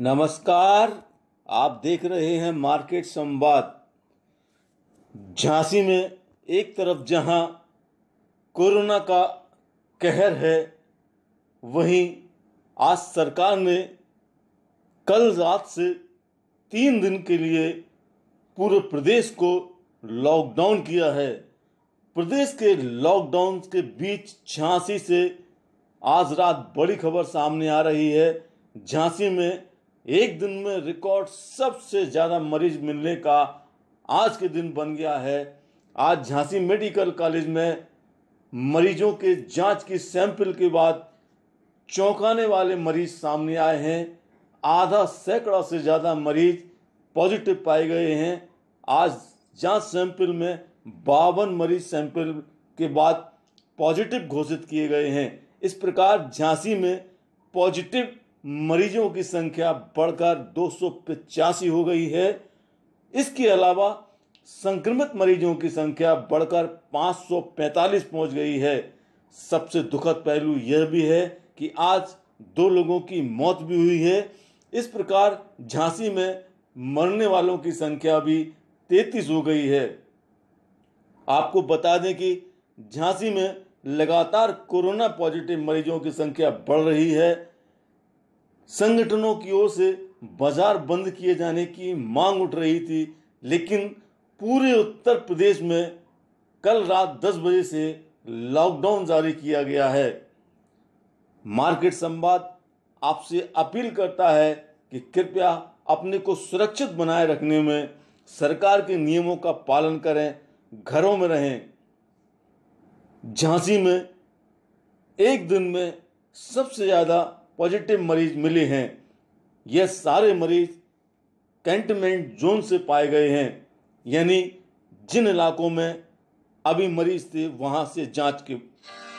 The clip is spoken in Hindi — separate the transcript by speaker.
Speaker 1: नमस्कार आप देख रहे हैं मार्केट संवाद झांसी में एक तरफ जहां कोरोना का कहर है वहीं आज सरकार ने कल रात से तीन दिन के लिए पूरे प्रदेश को लॉकडाउन किया है प्रदेश के लॉकडाउन के बीच झांसी से आज रात बड़ी खबर सामने आ रही है झांसी में एक दिन में रिकॉर्ड सबसे ज़्यादा मरीज मिलने का आज के दिन बन गया है आज झांसी मेडिकल कॉलेज में मरीजों के जांच की सैंपल के बाद चौंकाने वाले मरीज सामने आए हैं आधा सैकड़ा से ज़्यादा मरीज पॉजिटिव पाए गए हैं आज जांच सैंपल में बावन मरीज सैंपल के बाद पॉजिटिव घोषित किए गए हैं इस प्रकार झांसी में पॉजिटिव मरीजों की संख्या बढ़कर दो हो गई है इसके अलावा संक्रमित मरीजों की संख्या बढ़कर 545 पहुंच गई है सबसे दुखद पहलू यह भी है कि आज दो लोगों की मौत भी हुई है इस प्रकार झांसी में मरने वालों की संख्या भी तैतीस हो गई है आपको बता दें कि झांसी में लगातार कोरोना पॉजिटिव मरीजों की संख्या बढ़ रही है संगठनों की ओर से बाजार बंद किए जाने की मांग उठ रही थी लेकिन पूरे उत्तर प्रदेश में कल रात 10 बजे से लॉकडाउन जारी किया गया है मार्केट संवाद आपसे अपील करता है कि कृपया अपने को सुरक्षित बनाए रखने में सरकार के नियमों का पालन करें घरों में रहें झांसी में एक दिन में सबसे ज़्यादा पॉजिटिव मरीज मिले हैं ये सारे मरीज कैंटमेंट जोन से पाए गए हैं यानी जिन इलाकों में अभी मरीज थे वहाँ से जांच के